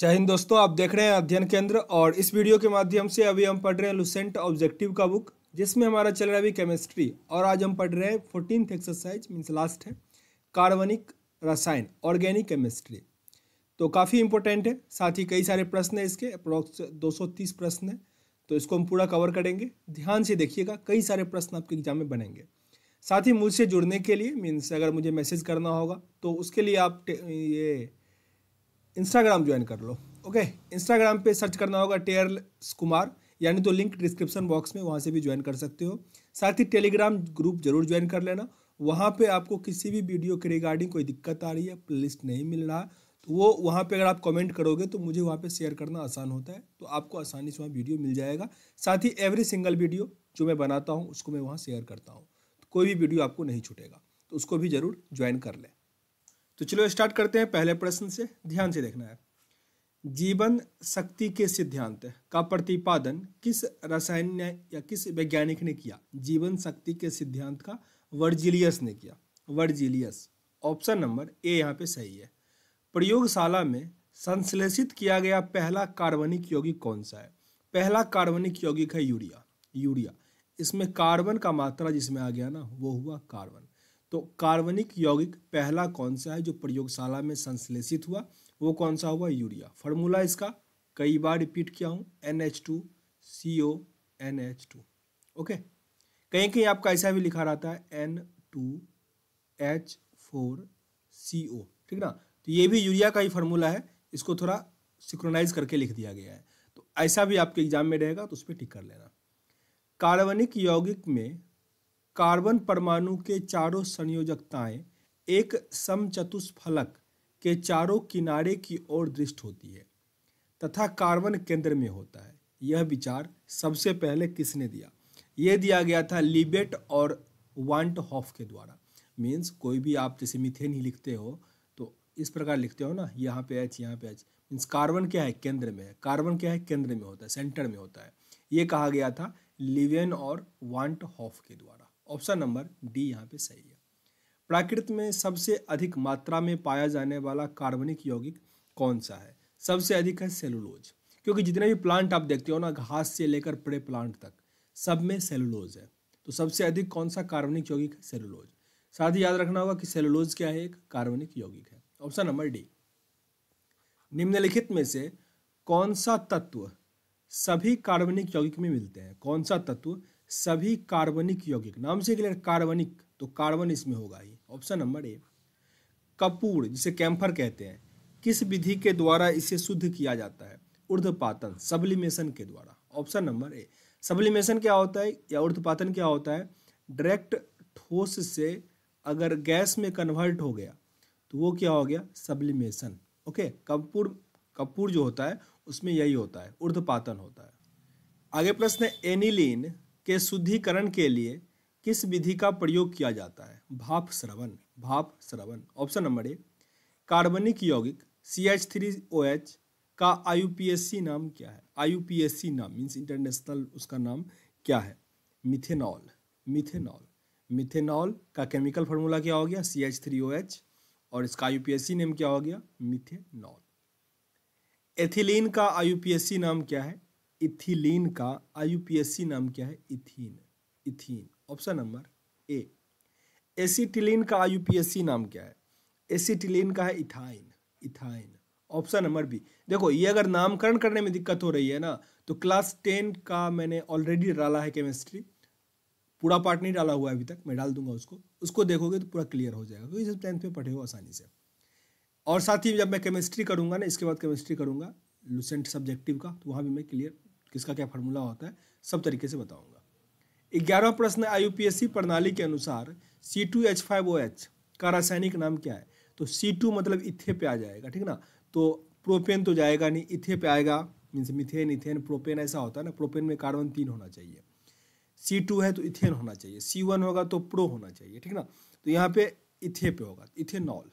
जय हिंद दोस्तों आप देख रहे हैं अध्ययन केंद्र और इस वीडियो के माध्यम से अभी हम पढ़ रहे हैं लुसेंट ऑब्जेक्टिव का बुक जिसमें हमारा चल रहा है अभी केमिस्ट्री और आज हम पढ़ रहे हैं फोर्टीन एक्सरसाइज मीन्स लास्ट है कार्बनिक रसायन ऑर्गेनिक केमिस्ट्री तो काफ़ी इंपॉर्टेंट है साथ ही कई सारे प्रश्न है इसके अप्रॉक्स दो प्रश्न है तो इसको हम पूरा कवर करेंगे ध्यान से देखिएगा कई सारे प्रश्न आपके एग्जाम में बनेंगे साथ ही मुझसे जुड़ने के लिए मीन्स अगर मुझे मैसेज करना होगा तो उसके लिए आप ये इंस्टाग्राम ज्वाइन कर लो ओके इंस्टाग्राम पे सर्च करना होगा टेयर कुमार यानी तो लिंक डिस्क्रिप्शन बॉक्स में वहाँ से भी ज्वाइन कर सकते हो साथ ही टेलीग्राम ग्रुप जरूर ज्वाइन कर लेना वहाँ पे आपको किसी भी वीडियो के रिगार्डिंग कोई दिक्कत आ रही है प्लेलिस्ट नहीं मिल रहा तो वो वहाँ पे अगर आप कमेंट करोगे तो मुझे वहाँ पे शेयर करना आसान होता है तो आपको आसानी से वहाँ वीडियो मिल जाएगा साथ ही एवरी सिंगल वीडियो जो मैं बनाता हूँ उसको मैं वहाँ शेयर करता हूँ तो कोई भी वीडियो आपको नहीं छूटेगा तो उसको भी ज़रूर ज्वाइन कर लें तो चलो स्टार्ट करते हैं पहले प्रश्न से ध्यान से देखना है जीवन शक्ति के सिद्धांत का प्रतिपादन किस रसायन या किस वैज्ञानिक ने किया जीवन शक्ति के सिद्धांत का वर्जिलियस ने किया वर्जिलियस ऑप्शन नंबर ए यहाँ पे सही है प्रयोगशाला में संश्लेषित किया गया पहला कार्बनिक यौगिक कौन सा है पहला कार्बनिक यौगिक है यूरिया यूरिया इसमें कार्बन का मात्रा जिसमें आ गया ना वो हुआ कार्बन तो कार्बनिक यौगिक पहला कौन सा है जो प्रयोगशाला में संश्लेषित हुआ वो कौन सा हुआ यूरिया फॉर्मूला इसका कई बार रिपीट किया हूँ N H two C O N H two okay कहीं कहीं आपका ऐसा भी लिखा रहता है N two H four C O ठीक ना तो ये भी यूरिया का ही फार्मूला है इसको थोड़ा सिक्रोनाइज करके लिख दिया गया है तो ऐसा भी आपके एग्जाम में रहेगा तो उस पर टिक कर लेना कार्बनिक यौगिक में कार्बन परमाणु के चारों संयोजकताएं एक समचतुष्फलक के चारों किनारे की ओर दृष्ट होती है तथा कार्बन केंद्र में होता है यह विचार सबसे पहले किसने दिया यह दिया गया था लिबेट और वांट हॉफ के द्वारा मीन्स कोई भी आप जैसे मिथेन ही लिखते हो तो इस प्रकार लिखते हो ना यहाँ पे एच यहाँ पे एच मीन्स कार्बन क्या है केंद्र में है कार्बन क्या है केंद्र में होता है सेंटर में होता है ये कहा गया था लिवेन और वांट हॉफ के द्वारा ऑप्शन नंबर डी यहाँ पे सही है प्राकृत में सबसे अधिक मात्रा में पाया जाने वाला कार्बनिक यौगिक कौन सा है सबसे अधिक है सेलुलोज क्योंकि जितने भी प्लांट आप देखते हो ना घास से लेकर बड़े प्लांट तक सब में सेलुलोज है तो सबसे अधिक कौन सा कार्बनिक यौगिक है सेलुलोज साथ ही याद रखना होगा कि सेलुलोज क्या है एक कार्बनिक यौगिक है ऑप्शन नंबर डी निम्नलिखित में से कौन सा तत्व सभी कार्बनिक यौगिक में मिलते हैं कौन सा तत्व सभी कार्बनिक यौगिक नाम से क्लियर कार्बनिक तो कार्बन इसमें होगा ये ऑप्शन नंबर ए कपूर जिसे कैम्फर कहते हैं किस विधि के द्वारा इसे शुद्ध किया जाता है उर्धपातन सब्लिमेशन के द्वारा ऑप्शन नंबर ए सब्लिमेशन क्या होता है या उर्धपातन क्या होता है डायरेक्ट ठोस से अगर गैस में कन्वर्ट हो गया तो वो क्या हो गया सब्लिमेशन ओके कपूर कपूर जो होता है उसमें यही होता है उर्धपातन होता है आगे प्रश्न है एनिलीन के शुद्धिकरण के लिए किस विधि का प्रयोग किया जाता है भाप श्रवण भाप श्रवण ऑप्शन नंबर ए कार्बनिक यौगिक C H three O H का आई नाम क्या है आई नाम मीन्स इंटरनेशनल उसका नाम क्या है मिथेनॉल मिथेनॉल मिथेनॉल का केमिकल फार्मूला क्या हो गया C H three O H और इसका आई नेम क्या हो गया मिथेनॉल एथिलीन का आई नाम क्या है इथिलीन का आईयूपीएससी नाम क्या है ethene ethene option number A acetylene का आईयूपीएससी नाम क्या है एसीटिलीन का है ethyne ethyne option number B देखो ये अगर नामकरण करने में दिक्कत हो रही है ना तो क्लास टेन का मैंने ऑलरेडी डाला है केमिस्ट्री पूरा पार्ट नहीं डाला हुआ है अभी तक मैं डाल दूंगा उसको उसको देखोगे तो पूरा क्लियर हो जाएगा क्योंकि जब टेंथ में पढ़े हो आसानी से और साथ ही जब मैं केमिस्ट्री करूंगा ना इसके बाद केमिस्ट्री करूंगा लुसेंट सब्जेक्टिव का तो वहाँ भी मैं क्लियर किसका क्या फार्मूला होता है सब तरीके से बताऊंगा ग्यारहवा प्रश्न आई यू प्रणाली के अनुसार C two H five O H का रासायनिक नाम क्या है तो सी टू मतलब इथे पे आ जाएगा ठीक ना तो प्रोपेन तो जाएगा नहीं इथे पे आएगा मीन्स मिथेन इथेन प्रोपेन ऐसा होता है ना प्रोपेन में कार्बन तीन होना चाहिए सी टू है तो इथेन होना चाहिए सी वन होगा तो प्रो होना चाहिए ठीक ना तो यहाँ पे इथे पे होगा ethanol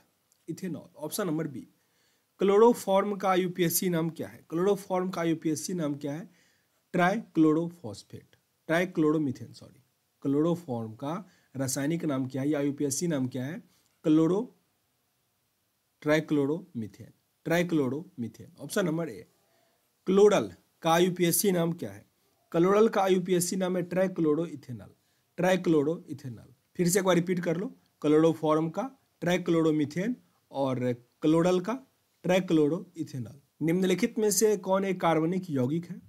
ethanol option number B chloroform का यूपीएससी नाम क्या है क्लोरोफॉर्म का यूपीएससी नाम क्या है ट्राइक्लोरोफॉस्फेट ट्राइक्लोरोमिथेन सॉरी क्लोरोफॉर्म का रासायनिक नाम क्या है या यूपीएससी नाम क्या है chloro trichloromethane trichloromethane option number A chloral का यूपीएससी नाम क्या है क्लोरल का यूपीएससी नाम है ट्राइक्लोरो इथेनॉल ट्राइक्लोरो इथेनॉल फिर से एक बार रिपीट कर लो क्लोरोफॉर्म का ट्राइक्लोरोमिथेन और क्लोरल का ट्राइक्लोरो इथेनॉल निम्नलिखित में से कौन एक कार्बनिक यौगिक है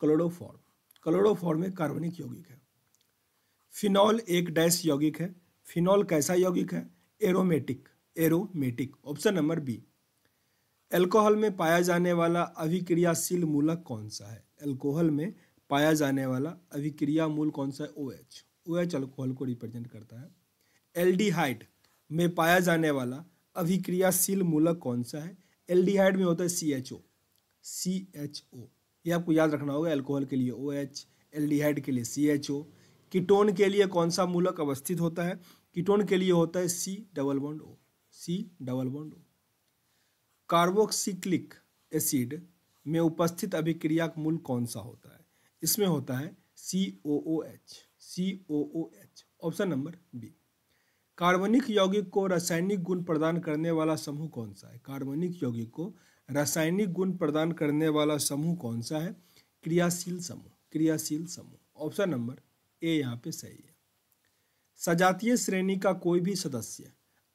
क्लोरोफॉर्म क्लोरोफॉर्म एक कार्बनिक यौगिक है फिनॉल एक डैश यौगिक है फिनॉल कैसा यौगिक है aromatic aromatic option number B alcohol में पाया जाने वाला अभिक्रियाशील मूलक कौन सा है एल्कोहल में पाया जाने वाला अभिक्रिया मूल कौन सा है O H O H alcohol को रिप्रेजेंट करता है एल में पाया जाने वाला अभिक्रियाशील मूलक कौन सा है एल में होता है C H O C H O ये आपको याद रखना होगा एल्कोहल के लिए ओ एच एल्डिहाइड के लिए सी एच ओ कीटोन के लिए कौन सा मूलक अवस्थित होता है कीटोन के लिए होता है C double bond O C double bond O carboxylic acid में उपस्थित अभिक्रिया मूल कौन सा होता है इसमें होता है C O O H C O O H option number B कार्बनिक यौगिक को रासायनिक गुण प्रदान करने वाला समूह कौन सा है कार्बनिक यौगिक को रासायनिक गुण प्रदान करने वाला समूह कौन सा है क्रियाशील समूह क्रियाशील समूह ऑप्शन नंबर ए यहाँ पे सही है सजातीय श्रेणी का कोई भी सदस्य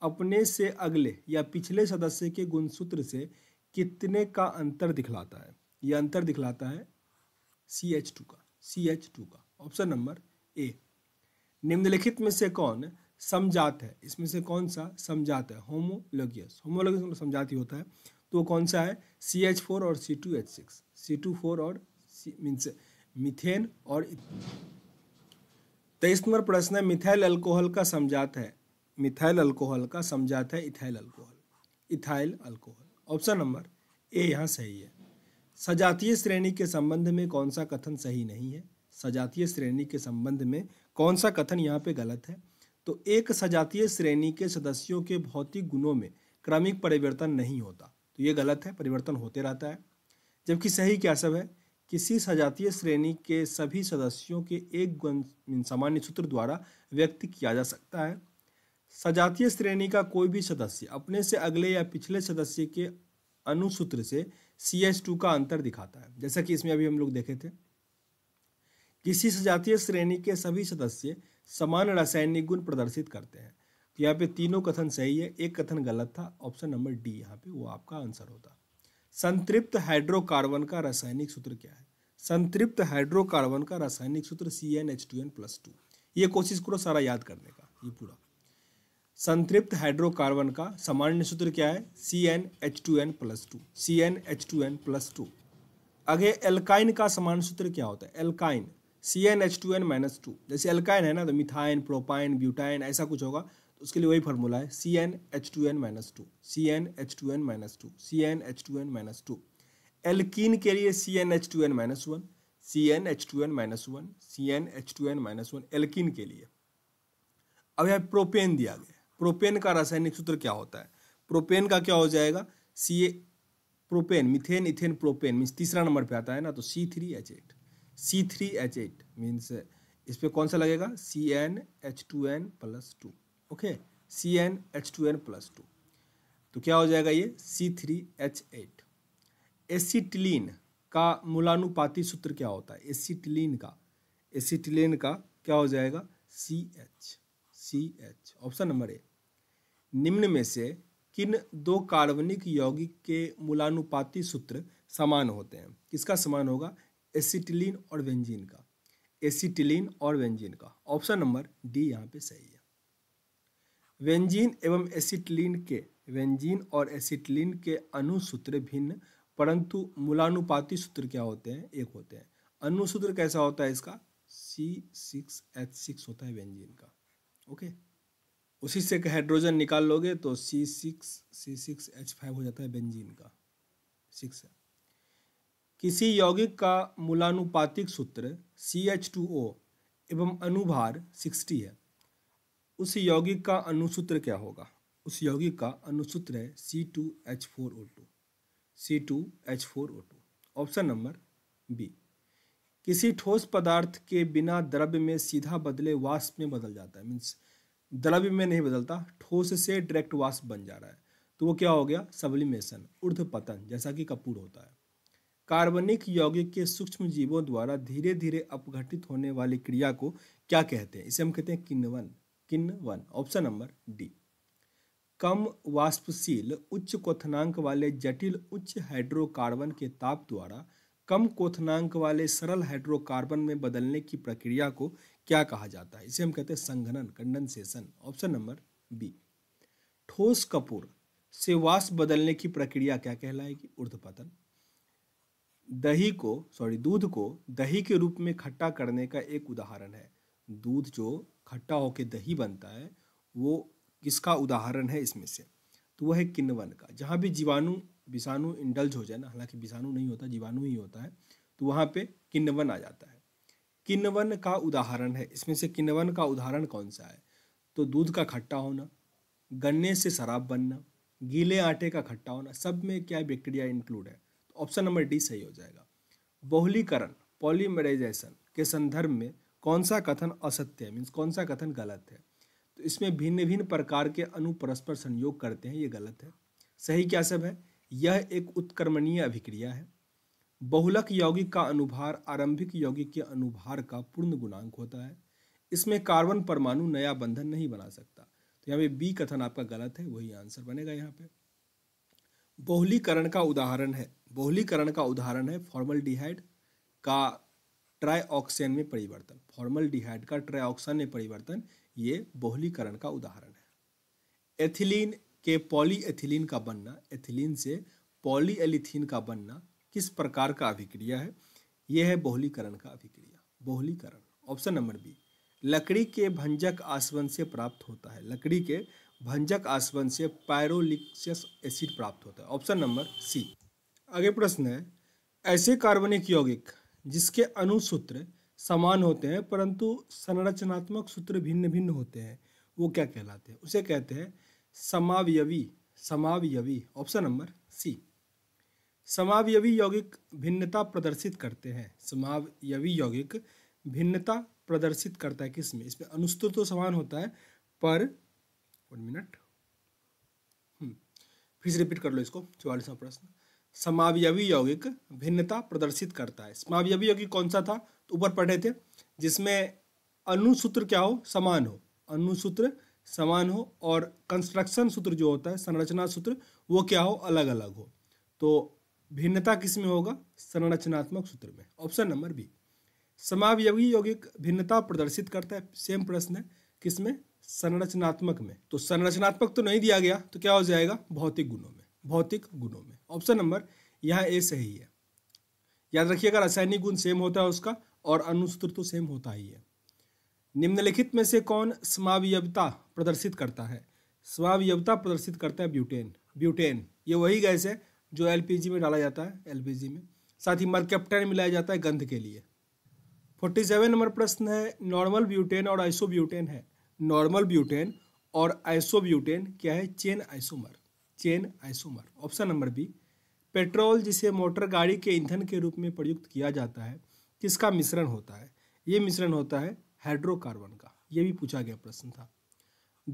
अपने से अगले या पिछले सदस्य के गुणसूत्र से कितने का अंतर दिखलाता है यह अंतर दिखलाता है सी एच टू का सी एच टू का ऑप्शन नंबर ए निम्नलिखित में से कौन समझात है इसमें से कौन सा समझात है होमोलोगियस होमोलोगियस मतलब समझाती होता है तो वो कौन सा है सी एच फोर और C two H six C two four और मीन्स मिथेन और तेईस नंबर प्रश्न है मिथाइल अल्कोहल का समझात है मिथाइल अल्कोहल का समझात है ethyl alcohol ethyl alcohol option number A यहाँ सही है सजातीय श्रेणी के संबंध में कौन सा कथन सही नहीं है सजातीय श्रेणी के संबंध में कौन सा कथन यहाँ पे गलत है तो एक सजातीय श्रेणी के सदस्यों के भौतिक गुणों में क्रमिक परिवर्तन नहीं होता तो ये गलत है परिवर्तन होते रहता है जबकि सही क्या सब है किसी सजातीय श्रेणी के सभी सदस्यों के एक गुण सामान्य सूत्र द्वारा व्यक्त किया जा सकता है सजातीय श्रेणी का कोई भी सदस्य अपने से अगले या पिछले सदस्य के अनुसूत्र से सी एस टू का अंतर दिखाता है जैसा कि इसमें अभी हम लोग देखे थे किसी सजातीय श्रेणी के सभी सदस्य समान रासायनिक गुण प्रदर्शित करते हैं यहाँ पे तीनों कथन सही है एक कथन गलत था ऑप्शन नंबर डी यहाँ पे वो आपका आंसर होता संतृप्त हाइड्रोकार्बन का रासायनिक सूत्र क्या है संतृप्त हाइड्रोकार्बन का रासायनिक सूत्र C N H two N plus two ये कोशिश करो सारा याद करने का ये पूरा संतृप्त हाइड्रोकार्बन का सामान्य सूत्र क्या है C N H two N plus two C N H two N plus two आगे एल्काइन का सामान्य सूत्र क्या होता है alkyne C N H two N minus two जैसे एल्काइन है ना तो मिथाइन प्रोपाइन ब्यूटाइन ऐसा कुछ होगा उसके लिए वही फार्मूला है C N H two N minus two C N H two N minus two C N H two N minus two alkyne के लिए C N H two N minus one C N H two N minus one C N H two N minus one alkyne के लिए अब यहाँ propane दिया गया propane का रासायनिक सूत्र क्या होता है प्रोपेन का क्या हो जाएगा C A propane methane ethane propane means तीसरा नंबर पे आता है ना तो C three H eight C three H eight means इस पर कौन सा लगेगा C N H two N plus two okay C N H two N plus two तो क्या हो जाएगा ये C three H eight acetylene का मूलानुपाती सूत्र क्या होता है एसीटिलीन का एसीटिलीन का क्या हो जाएगा C H C H option number A निम्न में से किन दो कार्बनिक यौगिक के मूलानुपाती सूत्र समान होते हैं किसका समान होगा एसीटिलीन और वेंजिन का एसीटिलीन और वेंजिन का ऑप्शन नंबर डी यहाँ पे सही है वेंजीन एवं एसिटिलीन के वेंजीन और एसिटलिन के अनुसूत्र भिन्न परंतु मूलानुपाती सूत्र क्या होते हैं एक होते हैं अनुसूत्र कैसा होता है इसका सी सिक्स एच सिक्स होता है वेंजीन का ओके उसी से हाइड्रोजन निकाल लोगे तो C six C six H five हो जाता है बेंजीन का सिक्स है किसी यौगिक का मूलानुपातिक सूत्र सी एच टू ओ एवं अनुभार सिक्सटी है उस यौगिक का अनुसूत्र क्या होगा उस यौगिक का अनुसूत्र है C two H four O two C two H four O two option number B किसी ठोस पदार्थ के बिना द्रव्य में सीधा बदले वाष्प में बदल जाता है मीन्स द्रव्य में नहीं बदलता ठोस से डायरेक्ट वाष्प बन जा रहा है तो वो क्या हो गया सबलिमेशन ऊर्ध पतन जैसा कि कपूर होता है कार्बनिक यौगिक के सूक्ष्म जीवों द्वारा धीरे धीरे अपघटित होने वाली क्रिया को क्या कहते हैं इसे हम कहते हैं किन्वन किन वन ऑप्शन नंबर डी कम वाष्पशील उच्च क्वथनांक वाले जटिल उच्च हाइड्रोकार्बन के ताप द्वारा कम क्वथनांक वाले सरल हाइड्रोकार्बन में बदलने की प्रक्रिया को क्या कहा जाता है इसे हम कहते हैं संघनन कंडेंसेशन ऑप्शन नंबर बी ठोस कपूर से वाष्प बदलने की प्रक्रिया क्या कहलाएगी ऊर्ध्वपतन दही को सॉरी दूध को दही के रूप में खट्टा करने का एक उदाहरण है दूध जो खट्टा होकर दही बनता है वो किसका उदाहरण है इसमें से तो वह है किन्वन का जहाँ भी जीवाणु विषाणु इंडल्ज हो जाए ना हालांकि विषाणु नहीं होता जीवाणु ही होता है तो वहाँ पे किन्वन आ जाता है किन्वन का उदाहरण है इसमें से किन्वन का उदाहरण कौन सा है तो दूध का खट्टा होना गन्ने से शराब बनना गीले आटे का खट्टा होना सब में क्या बैक्टीरिया इंक्लूड है तो ऑप्शन नंबर डी सही हो जाएगा बहुलीकरण पॉलीमराइजेशन के संदर्भ में कौन सा कथन असत्य है मीन्स कौन सा कथन गलत है तो इसमें भिन्न भिन्न प्रकार के अणु परस्पर संयोग करते हैं ये गलत है सही क्या सब है यह एक उत्कर्मणीय अभिक्रिया है बहुलक यौगिक का अनुभार आरंभिक यौगिक के अनुभार का पूर्ण गुणांक होता है इसमें कार्बन परमाणु नया बंधन नहीं बना सकता तो यहाँ पे बी कथन आपका गलत है वही आंसर बनेगा यहाँ पे बहुलीकरण का उदाहरण है बहुलीकरण का उदाहरण है फॉर्मल का ट्राईऑक्सेन में परिवर्तन फॉर्मल डिहाइड का ट्राईऑक्सन में परिवर्तन ये बहुलीकरण का उदाहरण है एथिलीन के पॉलीएथिलीन का बनना एथिलीन से पॉलीएलिथीन का बनना किस प्रकार का अभिक्रिया है यह है बहुलीकरण का अभिक्रिया बहुलीकरण ऑप्शन नंबर बी लकड़ी के भंजक आसवन से प्राप्त होता है लकड़ी के भंजक आसवन से पायरोलिक्सियस एसिड प्राप्त होता है ऑप्शन नंबर सी आगे प्रश्न है ऐसे कार्बनिक यौगिक जिसके अनुसूत्र समान होते हैं परंतु संरचनात्मक सूत्र भिन्न भिन्न होते हैं वो क्या कहलाते हैं उसे कहते हैं समावयवी समावयवी ऑप्शन नंबर सी समावयवी यौगिक भिन्नता प्रदर्शित करते हैं समावयवी यौगिक भिन्नता प्रदर्शित करता है किसमें इसमें अनुसूत्र तो समान होता है पर वन मिनट हम्म, फिर से रिपीट कर लो इसको चौवालीसवा प्रश्न समावयवी यौगिक भिन्नता प्रदर्शित करता है समावयवी यौगिक कौन सा था तो ऊपर पढ़े थे जिसमें अनुसूत्र क्या हो समान हो अनुसूत्र समान हो और कंस्ट्रक्शन सूत्र जो होता है संरचना सूत्र वो क्या हो अलग अलग हो तो भिन्नता किस में होगा संरचनात्मक सूत्र में ऑप्शन नंबर बी समावयवी यौगिक भिन्नता प्रदर्शित करता है सेम प्रश्न है किस में संरचनात्मक में तो संरचनात्मक तो नहीं दिया गया तो क्या हो जाएगा भौतिक गुणों में भौतिक गुणों में ऑप्शन नंबर यहाँ ए सही है याद रखिएगा रासायनिक गुण सेम होता है उसका और अनुसूत्र तो सेम होता ही है निम्नलिखित में से कौन समावयवता प्रदर्शित करता है समावयवता प्रदर्शित करता है ब्यूटेन ब्यूटेन ये वही गैस है जो एलपीजी में डाला जाता है एलपीजी में साथ ही मरकेप्टन मिलाया जाता है गंध के लिए फोर्टी सेवन नंबर प्रश्न है नॉर्मल ब्यूटेन और आइसोब्यूटेन है नॉर्मल ब्यूटेन और आइसोब्यूटेन क्या है chain isomer chain isomer option number B petrol जिसे मोटर गाड़ी के ईंधन के रूप में प्रयुक्त किया जाता है किसका मिश्रण होता है ये मिश्रण होता है हाइड्रोकार्बन का ये भी पूछा गया प्रश्न था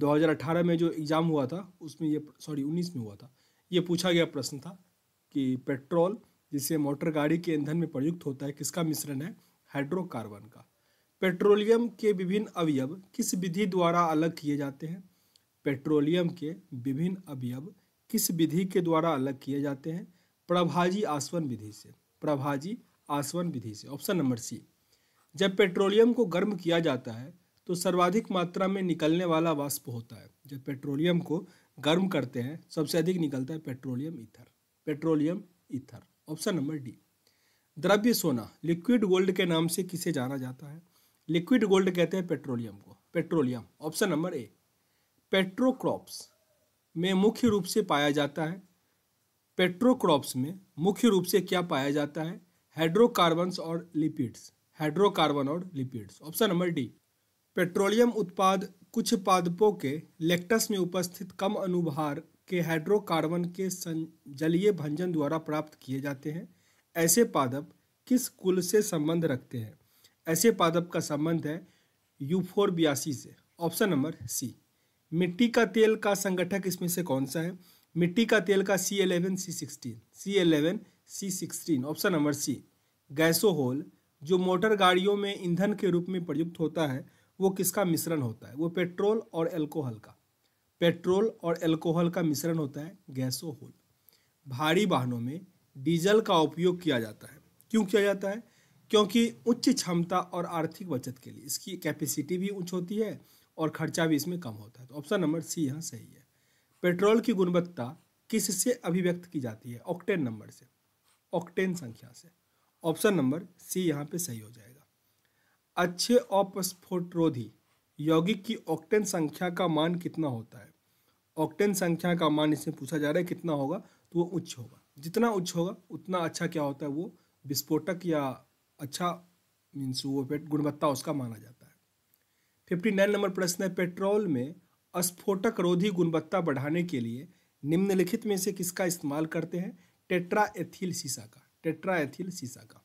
2018 में जो एग्ज़ाम हुआ था उसमें ये सॉरी 19 में हुआ था ये पूछा गया प्रश्न था कि पेट्रोल जिसे मोटर गाड़ी के ईंधन में प्रयुक्त होता है किसका मिश्रण है हाइड्रोकार्बन का पेट्रोलियम के विभिन्न अवयव किस विधि द्वारा अलग किए जाते हैं पेट्रोलियम के विभिन्न अवयव किस विधि के द्वारा अलग किए जाते हैं प्रभाजी आसवन विधि से प्रभाजी आसवन विधि से ऑप्शन नंबर सी जब पेट्रोलियम को गर्म किया जाता है तो सर्वाधिक मात्रा में निकलने वाला वाष्प होता है जब पेट्रोलियम को गर्म करते हैं सबसे अधिक निकलता है petroleum ether petroleum ether option number D द्रव्य सोना लिक्विड गोल्ड के नाम से किसे जाना जाता है लिक्विड गोल्ड कहते हैं पेट्रोलियम को petroleum option number A petrocrops में मुख्य रूप से पाया जाता है पेट्रोक्रॉप्स में मुख्य रूप से क्या पाया जाता है हाइड्रोकार्बन और लिपिड्स हाइड्रोकार्बन और lipids option number D petroleum उत्पाद कुछ पादपों के लेक्टस में उपस्थित कम अनुभार के हाइड्रोकार्बन के जलीय भंजन द्वारा प्राप्त किए जाते हैं ऐसे पादप किस कुल से संबंध रखते हैं ऐसे पादप का संबंध है यूफोर बयासी से ऑप्शन नंबर सी मिट्टी का तेल का संगठक इसमें से कौन सा है मिट्टी का तेल का C eleven C sixteen C eleven C sixteen option number C gasohol जो मोटर गाड़ियों में ईंधन के रूप में प्रयुक्त होता है वो किसका मिश्रण होता है वो पेट्रोल और एल्कोहल का पेट्रोल और एल्कोहल का मिश्रण होता है गैसोहोल भारी वाहनों में डीजल का उपयोग किया जाता है क्यों किया जाता है क्योंकि उच्च क्षमता और आर्थिक बचत के लिए इसकी कैपेसिटी भी उच्च होती है और खर्चा भी इसमें कम होता है तो ऑप्शन नंबर सी यहाँ सही है पेट्रोल की गुणवत्ता किससे अभिव्यक्त की जाती है ऑक्टेन नंबर से ऑक्टेन संख्या से ऑप्शन नंबर सी यहाँ पे सही हो जाएगा अच्छे अपस्फोटरोधी यौगिक की ऑक्टेन संख्या का मान कितना होता है ऑक्टेन संख्या का मान इसमें पूछा जा रहा है कितना होगा तो वो उच्च होगा जितना उच्च होगा उतना अच्छा क्या होता है वो विस्फोटक या अच्छा मीन्स वो गुणवत्ता उसका माना जाता है फिफ्टी नाइन नंबर प्रश्न है पेट्रोल में अस्फोटक रोधी गुणवत्ता बढ़ाने के लिए निम्नलिखित में से किसका इस्तेमाल करते हैं टेट्रा एथिल सीसा का टेट्रा एथिल सीसा का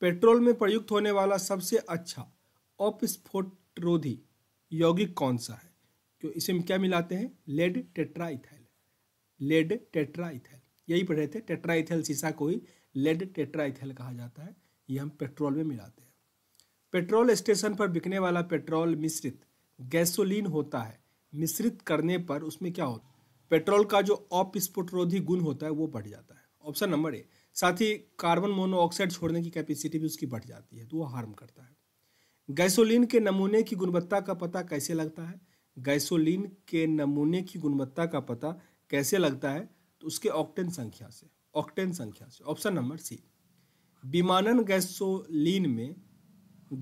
पेट्रोल में प्रयुक्त होने वाला सबसे अच्छा अपस्फोट रोधी यौगिक कौन सा है जो तो इसे में क्या मिलाते हैं lead tetra ethyl lead tetra ethyl यही पढ़ रहे थे टेट्रा इथाइल सीसा को ही लेड टेट्रा इथाइल कहा जाता है ये हम पेट्रोल में मिलाते हैं पेट्रोल स्टेशन पर बिकने वाला पेट्रोल मिश्रित गैसोलीन होता है मिश्रित करने पर उसमें क्या होता है पेट्रोल का जो अपस्फुटरोधी गुण होता है वो बढ़ जाता है ऑप्शन नंबर ए साथ ही कार्बन मोनोऑक्साइड छोड़ने की कैपेसिटी भी उसकी बढ़ जाती है तो वो हार्म करता है गैसोलीन के नमूने की गुणवत्ता का पता कैसे लगता है गैसोलीन के नमूने की गुणवत्ता का पता कैसे लगता है तो उसके ऑक्टेन संख्या से ऑक्टेन संख्या से ऑप्शन नंबर सी विमानन गैसोलीन में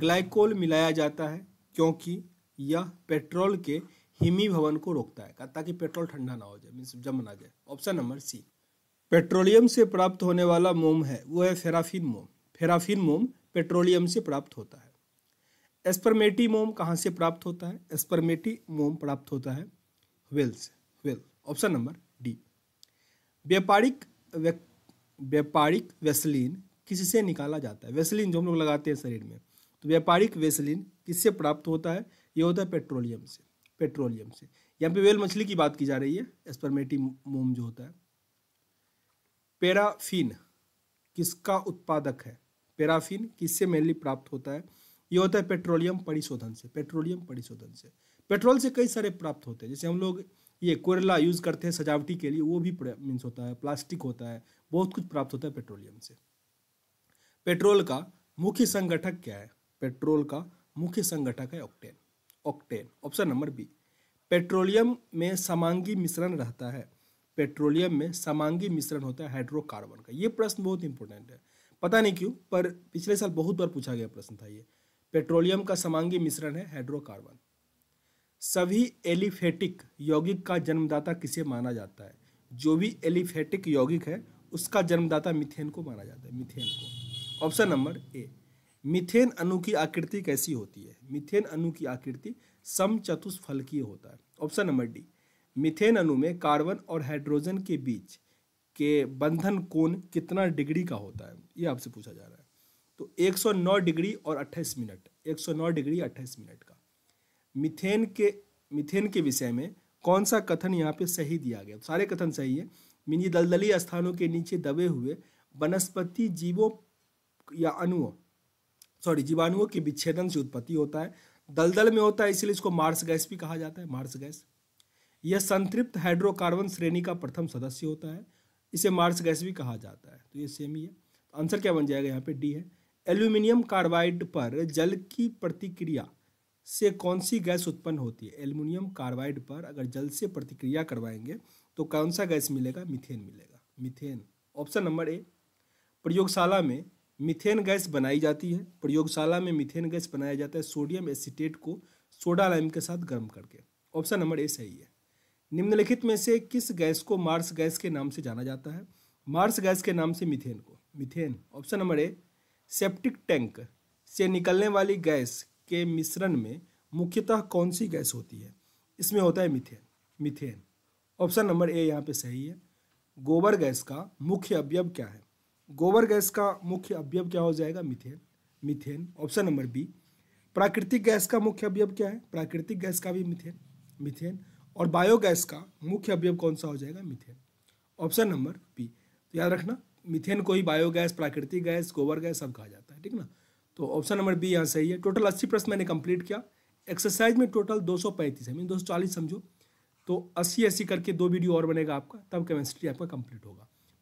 ग्लाइकोल मिलाया जाता है क्योंकि यह पेट्रोल के हिमी भवन को रोकता है ताकि पेट्रोल ठंडा ना हो जाए मीन्स जम ना जाए ऑप्शन नंबर सी पेट्रोलियम से प्राप्त होने वाला मोम है वो है फेराफिन मोम फेराफिन मोम पेट्रोलियम से प्राप्त होता है एस्परमेटी मोम कहाँ से प्राप्त होता है एस्परमेटी मोम प्राप्त होता है वेल से वेल ऑप्शन नंबर डी व्यापारिक व्यापारिक वेस्लिन किससे निकाला जाता है वेसलिन जो हम लोग लगाते हैं शरीर में तो व्यापारिक वेसलिन किससे प्राप्त होता है ये होता है पेट्रोलियम से पेट्रोलियम से यहाँ पे वेल मछली की बात की जा रही है एस्परमेटी मोम जो होता है पेराफिन किसका उत्पादक है पेराफिन किससे मेनली प्राप्त होता है ये होता है पेट्रोलियम परिशोधन से पेट्रोलियम परिशोधन से पेट्रोल से कई सारे प्राप्त होते हैं जैसे हम लोग ये कोयला यूज़ करते हैं सजावटी के लिए वो भी मीन्स होता है प्लास्टिक होता है बहुत कुछ प्राप्त होता है पेट्रोलियम से पेट्रोल का मुख्य संगठक क्या है पेट्रोल का मुख्य संगठक है octane octane option number B petroleum में समांगी मिश्रण रहता है पेट्रोलियम में समांगी मिश्रण होता है हाइड्रोकार्बन का ये प्रश्न बहुत इंपॉर्टेंट है पता नहीं क्यों पर पिछले साल बहुत बार पूछा गया प्रश्न था ये पेट्रोलियम का समांगी मिश्रण है हाइड्रोकार्बन सभी एलिफेटिक यौगिक का जन्मदाता किसे माना जाता है जो भी एलिफेटिक यौगिक है उसका जन्मदाता मिथेन को माना जाता है मिथेन को ऑप्शन नंबर ए मिथेन अणु की आकृति कैसी होती है मिथेन अणु की आकृति सम की होता है ऑप्शन नंबर डी मिथेन अणु में कार्बन और हाइड्रोजन के बीच के बंधन कोण कितना डिग्री का होता है ये आपसे पूछा जा रहा है तो 109 डिग्री और 28 मिनट 109 डिग्री 28 मिनट का मिथेन के मिथेन के विषय में कौन सा कथन यहाँ पे सही दिया गया तो सारे कथन सही है मिनी दलदली स्थानों के नीचे दबे हुए वनस्पति जीवों या अणुओं सॉरी जीवाणुओं के विच्छेदन से उत्पत्ति होता है दलदल में होता है इसलिए इसको मार्स गैस भी कहा जाता है मार्स गैस यह संतृप्त हाइड्रोकार्बन श्रेणी का प्रथम सदस्य होता है इसे मार्स गैस भी कहा जाता है तो ये सेम ही है तो आंसर क्या बन जाएगा यहाँ पे डी है एल्यूमिनियम कार्बाइड पर जल की प्रतिक्रिया से कौन सी गैस उत्पन्न होती है एल्यूमिनियम कार्बाइड पर अगर जल से प्रतिक्रिया करवाएंगे तो कौन सा गैस मिलेगा मिथेन मिलेगा मिथेन ऑप्शन नंबर ए प्रयोगशाला में मिथेन गैस बनाई जाती है प्रयोगशाला में मिथेन गैस बनाया जाता है सोडियम एसिटेट को सोडा लाइम के साथ गर्म करके ऑप्शन नंबर ए सही है निम्नलिखित में से किस गैस को मार्स गैस के नाम से जाना जाता है मार्स गैस के नाम से मिथेन को methane option number A septic tank से निकलने वाली गैस के मिश्रण में मुख्यतः कौन सी गैस होती है इसमें होता है methane methane option number A यहाँ पे सही है गोबर गैस का मुख्य अवयव क्या है गोबर गैस का मुख्य अवयव क्या हो जाएगा methane methane option number B प्राकृतिक गैस का मुख्य अवयव क्या है प्राकृतिक गैस का भी मिथेन मिथेन और बायोगैस का मुख्य अवयव कौन सा हो जाएगा मिथेन ऑप्शन नंबर बी तो याद रखना मिथेन को ही बायोगैस प्राकृतिक गैस गोबर गैस सब कहा जाता है ठीक ना तो ऑप्शन नंबर बी यहाँ सही है टोटल अस्सी प्रश्न मैंने कंप्लीट किया एक्सरसाइज में टोटल दो सौ पैंतीस है मीन दो सौ चालीस समझो तो अस्सी अस्सी करके दो वीडियो और बनेगा आपका तब केमिस्ट्री आपका कंप्लीट होगा